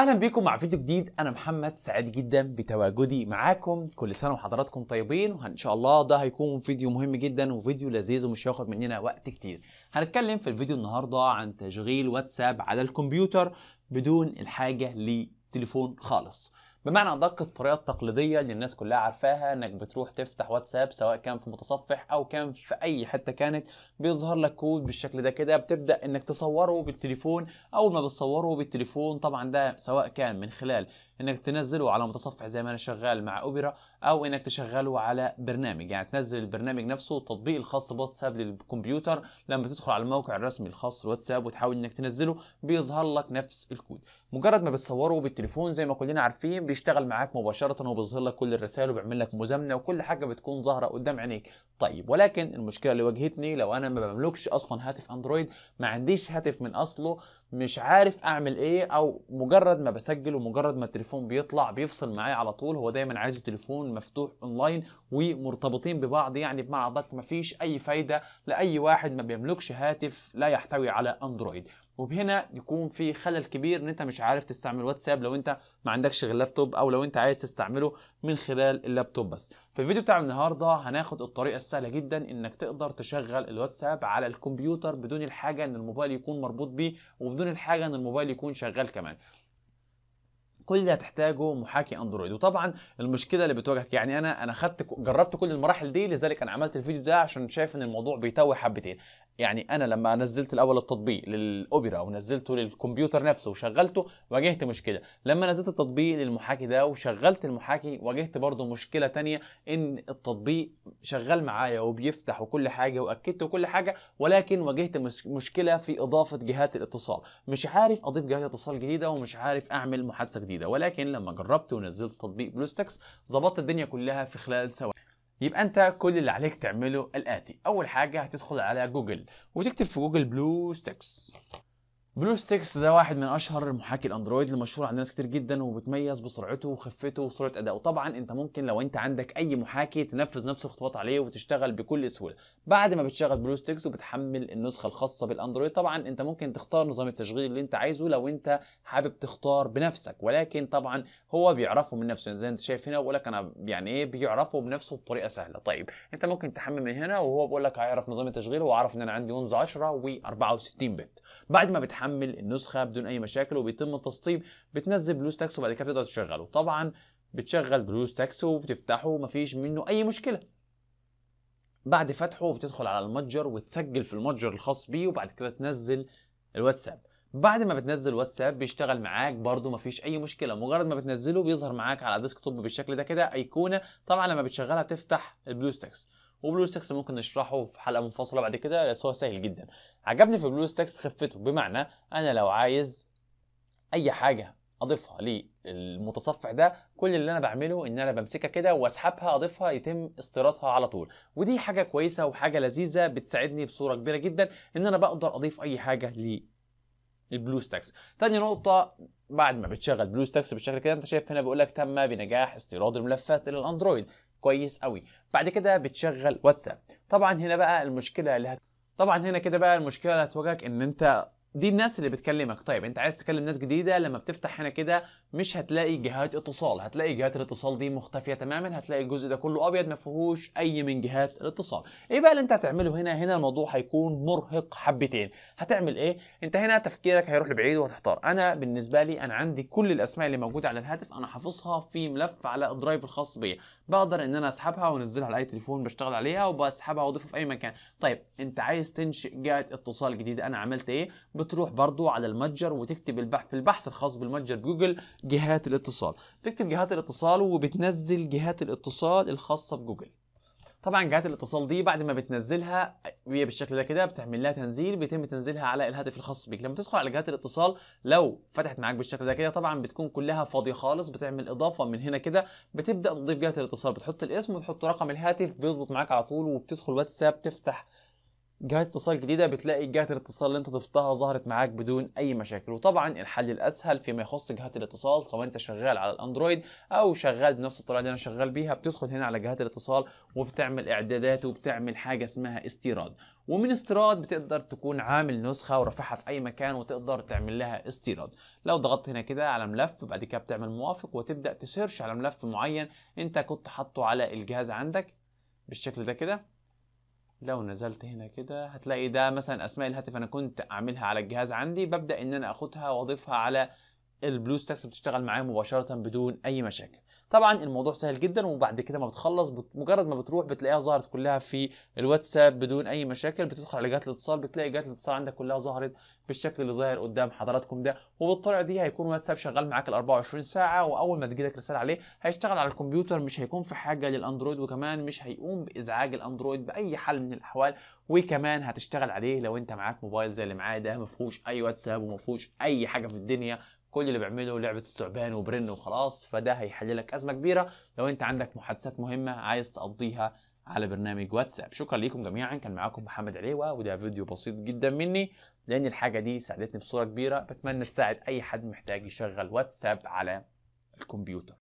اهلا بيكم مع فيديو جديد انا محمد سعيد جدا بتواجدي معاكم كل سنه وحضراتكم طيبين وان شاء الله ده هيكون فيديو مهم جدا وفيديو لذيذ ومش هياخد مننا وقت كتير هنتكلم في الفيديو النهارده عن تشغيل واتساب على الكمبيوتر بدون الحاجه لتليفون خالص بمعنى ادق الطريقه التقليديه اللي الناس كلها عارفاها انك بتروح تفتح واتساب سواء كان في متصفح او كان في اي حته كانت بيظهر لك كود بالشكل ده كده بتبدا انك تصوره بالتليفون اول ما بتصوره بالتليفون طبعا ده سواء كان من خلال انك تنزله على متصفح زي ما انا شغال مع اوبرا او انك تشغله على برنامج يعني تنزل البرنامج نفسه التطبيق الخاص بواتساب للكمبيوتر لما تدخل على الموقع الرسمي الخاص بواتساب وتحاول انك تنزله بيظهر لك نفس الكود مجرد ما بتصوره بالتليفون زي ما كلنا عارفين بيشتغل معاك مباشره وبيظهر لك كل الرسائل وبيعمل لك مزامنه وكل حاجه بتكون ظاهره قدام عينيك طيب ولكن المشكله اللي واجهتني لو انا ما بملكش اصلا هاتف اندرويد ما عنديش هاتف من اصله مش عارف اعمل ايه او مجرد ما بسجل ومجرد ما التليفون بيطلع بيفصل معايا على طول هو دايما عايز التليفون مفتوح اونلاين ومرتبطين ببعض يعني بمعنى ادق مفيش اي فايده لاي واحد ما بيملكش هاتف لا يحتوي على اندرويد وبهنا يكون في خلل كبير ان انت مش عارف تستعمل واتساب لو انت ما عندكش غير لابتوب او لو انت عايز تستعمله من خلال اللابتوب بس في الفيديو بتاع النهارده هناخد الطريقه السهله جدا انك تقدر تشغل الواتساب على الكمبيوتر بدون الحاجه ان الموبايل يكون مربوط بيه وبدون الحاجه ان الموبايل يكون شغال كمان كل اللي هتحتاجه محاكي اندرويد وطبعا المشكله اللي بتواجهك يعني انا انا خدت جربت كل المراحل دي لذلك انا عملت الفيديو ده عشان شايف ان الموضوع بيتوه حبتين يعني انا لما نزلت الاول التطبيق للاوبرا ونزلته للكمبيوتر نفسه وشغلته واجهت مشكله لما نزلت التطبيق للمحاكي ده وشغلت المحاكي واجهت برضه مشكله تانية ان التطبيق شغال معايا وبيفتح وكل حاجه واكدت وكل حاجه ولكن واجهت مشكله في اضافه جهات الاتصال مش عارف اضيف جهات اتصال جديده ومش عارف اعمل محادثه جديده جديده ولكن لما جربت ونزلت تطبيق بلوستكس ظبطت الدنيا كلها في خلال ثواني يبقى انت كل اللي عليك تعمله الاتي اول حاجه هتدخل على جوجل وتكتب في جوجل بلو ستكس بلو ستيكس ده واحد من اشهر محاكي الاندرويد المشهور عند ناس كتير جدا وبتميز بسرعته وخفته وسرعه ادائه طبعا انت ممكن لو انت عندك اي محاكي تنفذ نفس الخطوات عليه وتشتغل بكل سهوله بعد ما بتشغل بلو ستيكس وبتحمل النسخه الخاصه بالاندرويد طبعا انت ممكن تختار نظام التشغيل اللي انت عايزه لو انت حابب تختار بنفسك ولكن طبعا هو بيعرفه من نفسه زي انت شايف هنا بقول لك انا يعني ايه بيعرفه بنفسه بطريقه سهله طيب انت ممكن تحمل من هنا وهو بيقول لك هيعرف نظام التشغيل وعرف ان انا عندي ويندوز 10 و64 بت بعد ما بتحمل بيحمل النسخه بدون اي مشاكل وبيتم التسطيب بتنزل بلو ستاكس وبعد كده بتقدر تشغله طبعا بتشغل بلو ستاكس وبتفتحه ومفيش منه اي مشكله بعد فتحه بتدخل على المتجر وتسجل في المتجر الخاص بيه وبعد كده تنزل الواتساب بعد ما بتنزل واتساب بيشتغل معاك برضه مفيش اي مشكله مجرد ما بتنزله بيظهر معاك على ديسك توب بالشكل ده كده ايقونه طبعا لما بتشغلها بتفتح البلو ستاكس وبلو ستاكس ممكن نشرحه في حلقه منفصله بعد كده بس هو سهل جدا عجبني في بلو ستاكس خفته بمعنى انا لو عايز اي حاجه اضيفها للمتصفح ده كل اللي انا بعمله ان انا بمسكها كده واسحبها اضيفها يتم استيرادها على طول ودي حاجه كويسه وحاجه لذيذه بتساعدني بصوره كبيره جدا ان انا بقدر اضيف اي حاجه للبلو ستاكس تاني نقطه بعد ما بتشغل بلو ستاكس بالشكل كده انت شايف هنا بيقول لك تم بنجاح استيراد الملفات الى الاندرويد كويس قوي بعد كده بتشغل واتساب طبعا هنا بقى المشكله اللي هت... طبعا هنا كده بقى المشكله اللي هتواجهك ان انت دي الناس اللي بتكلمك طيب انت عايز تكلم ناس جديده لما بتفتح هنا كده مش هتلاقي جهات اتصال هتلاقي جهات الاتصال دي مختفيه تماما هتلاقي الجزء ده كله ابيض ما فيهوش اي من جهات الاتصال ايه بقى اللي انت هتعمله هنا هنا الموضوع هيكون مرهق حبتين هتعمل ايه انت هنا تفكيرك هيروح لبعيد وهتحتار انا بالنسبه لي انا عندي كل الاسماء اللي موجوده على الهاتف انا حافظها في ملف على الدرايف الخاص بيا بقدر ان انا اسحبها وانزلها على اي تليفون بشتغل عليها وبسحبها واضيفها في اي مكان طيب انت عايز تنشئ جهه اتصال جديده انا عملت ايه بتروح برضو على المتجر وتكتب البحث في البحث الخاص بالمتجر بجوجل جهات الاتصال بتكتب جهات الاتصال وبتنزل جهات الاتصال الخاصه بجوجل طبعا جهات الاتصال دي بعد ما بتنزلها هي بالشكل ده كده بتعمل لها تنزيل بيتم تنزيلها على الهاتف الخاص بك لما تدخل على جهات الاتصال لو فتحت معاك بالشكل ده كده طبعا بتكون كلها فاضيه خالص بتعمل اضافه من هنا كده بتبدا تضيف جهات الاتصال بتحط الاسم وتحط رقم الهاتف بيظبط معاك على طول وبتدخل واتساب تفتح جهات اتصال جديده بتلاقي جهات الاتصال اللي انت ضفتها ظهرت معاك بدون اي مشاكل وطبعا الحل الاسهل فيما يخص جهات الاتصال سواء انت شغال على الاندرويد او شغال بنفس الطريقه اللي انا شغال بيها بتدخل هنا على جهات الاتصال وبتعمل اعدادات وبتعمل حاجه اسمها استيراد ومن استيراد بتقدر تكون عامل نسخه ورافعها في اي مكان وتقدر تعمل لها استيراد لو ضغطت هنا كده على ملف بعد كده بتعمل موافق وتبدا تسيرش على ملف معين انت كنت حاطه على الجهاز عندك بالشكل ده كده لو نزلت هنا كده هتلاقي ده مثلا اسماء الهاتف انا كنت اعملها على الجهاز عندي ببدا ان انا اخدها واضيفها على البلو ستاكس بتشتغل معاه مباشره بدون اي مشاكل طبعا الموضوع سهل جدا وبعد كده ما بتخلص مجرد ما بتروح بتلاقيها ظهرت كلها في الواتساب بدون اي مشاكل بتدخل على جهات الاتصال بتلاقي جهات الاتصال عندك كلها ظهرت بالشكل اللي ظاهر قدام حضراتكم ده وبالطريقه دي هيكون واتساب شغال معاك ال 24 ساعه واول ما تجيلك رساله عليه هيشتغل على الكمبيوتر مش هيكون في حاجه للاندرويد وكمان مش هيقوم بازعاج الاندرويد باي حال من الاحوال وكمان هتشتغل عليه لو انت معاك موبايل زي اللي معايا ده ما فيهوش اي واتساب وما فيهوش اي حاجه في الدنيا كل اللي بيعمله لعبه الثعبان وبرن وخلاص فده هيحل لك ازمه كبيره لو انت عندك محادثات مهمه عايز تقضيها على برنامج واتساب شكرا ليكم جميعا كان معاكم محمد عليوه وده فيديو بسيط جدا مني لان الحاجه دي ساعدتني بصوره كبيره بتمنى تساعد اي حد محتاج يشغل واتساب على الكمبيوتر